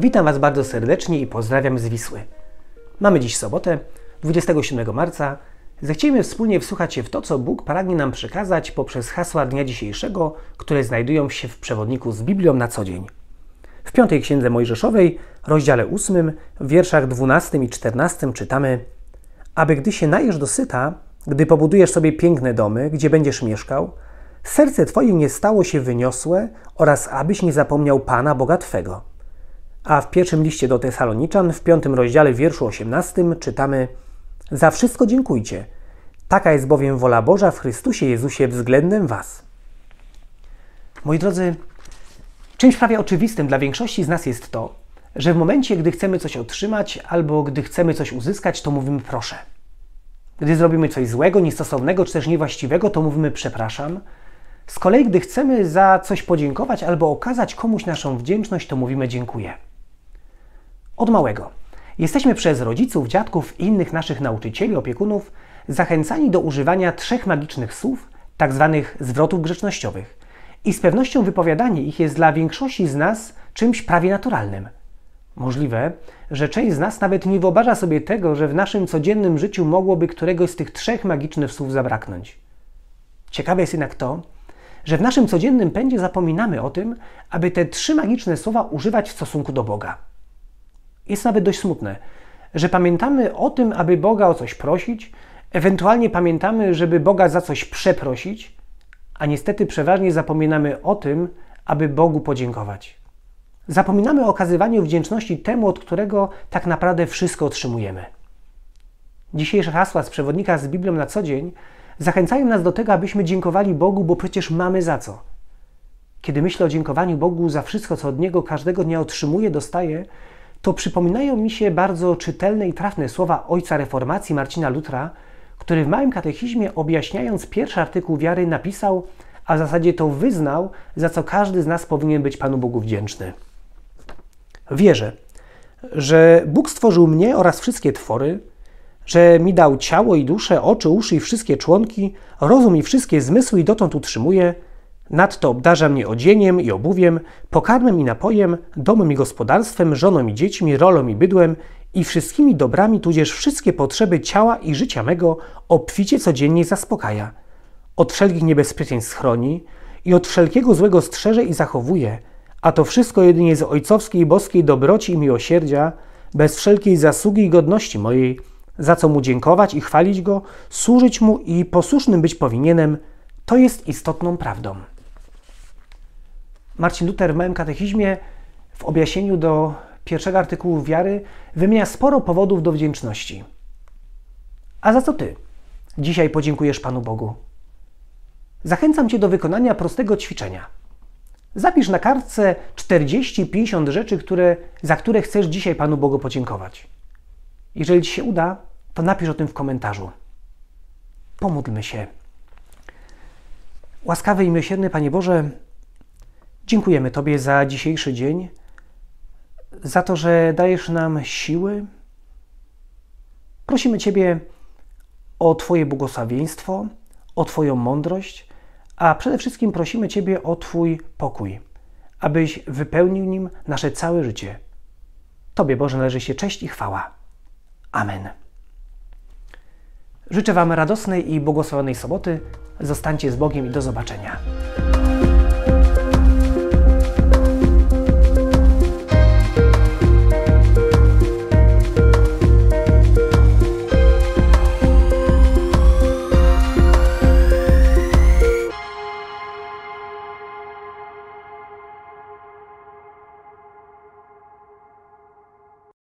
Witam Was bardzo serdecznie i pozdrawiam z Wisły. Mamy dziś sobotę, 27 marca. Zechciejmy wspólnie wsłuchać się w to, co Bóg pragnie nam przekazać poprzez hasła dnia dzisiejszego, które znajdują się w przewodniku z Biblią na co dzień. W piątej Księdze Mojżeszowej, rozdziale 8, w wierszach 12 i 14 czytamy Aby gdy się najesz dosyta, gdy pobudujesz sobie piękne domy, gdzie będziesz mieszkał, serce Twoje nie stało się wyniosłe oraz abyś nie zapomniał Pana Boga Twego a w pierwszym liście do Tesaloniczan, w piątym rozdziale, wierszu 18 czytamy: Za wszystko dziękujcie. Taka jest bowiem wola Boża w Chrystusie Jezusie względem Was. Moi drodzy, czymś prawie oczywistym dla większości z nas jest to, że w momencie, gdy chcemy coś otrzymać albo gdy chcemy coś uzyskać, to mówimy proszę. Gdy zrobimy coś złego, niestosownego czy też niewłaściwego, to mówimy przepraszam. Z kolei, gdy chcemy za coś podziękować albo okazać komuś naszą wdzięczność, to mówimy dziękuję od małego. Jesteśmy przez rodziców, dziadków i innych naszych nauczycieli, opiekunów zachęcani do używania trzech magicznych słów, tak zwanych zwrotów grzecznościowych. I z pewnością wypowiadanie ich jest dla większości z nas czymś prawie naturalnym. Możliwe, że część z nas nawet nie wyobraża sobie tego, że w naszym codziennym życiu mogłoby któregoś z tych trzech magicznych słów zabraknąć. Ciekawe jest jednak to, że w naszym codziennym pędzie zapominamy o tym, aby te trzy magiczne słowa używać w stosunku do Boga jest nawet dość smutne, że pamiętamy o tym, aby Boga o coś prosić, ewentualnie pamiętamy, żeby Boga za coś przeprosić, a niestety przeważnie zapominamy o tym, aby Bogu podziękować. Zapominamy o okazywaniu wdzięczności temu, od którego tak naprawdę wszystko otrzymujemy. Dzisiejsze hasła z przewodnika z Biblią na co dzień zachęcają nas do tego, abyśmy dziękowali Bogu, bo przecież mamy za co. Kiedy myślę o dziękowaniu Bogu za wszystko, co od Niego każdego dnia otrzymuję, dostaję, to przypominają mi się bardzo czytelne i trafne słowa ojca reformacji Marcina Lutra, który w małym katechizmie objaśniając pierwszy artykuł wiary napisał, a w zasadzie to wyznał, za co każdy z nas powinien być Panu Bogu wdzięczny. Wierzę, że Bóg stworzył mnie oraz wszystkie twory, że mi dał ciało i duszę, oczy, uszy i wszystkie członki, rozum i wszystkie zmysły i dotąd utrzymuje – Nadto obdarza mnie odzieniem i obuwiem, pokarmem i napojem, domem i gospodarstwem, żoną i dziećmi, rolą i bydłem i wszystkimi dobrami, tudzież wszystkie potrzeby ciała i życia mego obficie codziennie zaspokaja. Od wszelkich niebezpieczeństw schroni i od wszelkiego złego strzeże i zachowuje, a to wszystko jedynie z ojcowskiej boskiej dobroci i miłosierdzia, bez wszelkiej zasługi i godności mojej, za co mu dziękować i chwalić go, służyć mu i posłusznym być powinienem, to jest istotną prawdą. Marcin Luther w Małym Katechizmie w objaśnieniu do pierwszego artykułu wiary wymienia sporo powodów do wdzięczności. A za co ty dzisiaj podziękujesz Panu Bogu? Zachęcam Cię do wykonania prostego ćwiczenia. Zapisz na kartce 40-50 rzeczy, które, za które chcesz dzisiaj Panu Bogu podziękować. Jeżeli Ci się uda, to napisz o tym w komentarzu. Pomódlmy się. Łaskawy i miłosierny Panie Boże, Dziękujemy Tobie za dzisiejszy dzień, za to, że dajesz nam siły. Prosimy Ciebie o Twoje błogosławieństwo, o Twoją mądrość, a przede wszystkim prosimy Ciebie o Twój pokój, abyś wypełnił nim nasze całe życie. Tobie, Boże, należy się cześć i chwała. Amen. Życzę Wam radosnej i błogosławionej soboty. Zostańcie z Bogiem i do zobaczenia.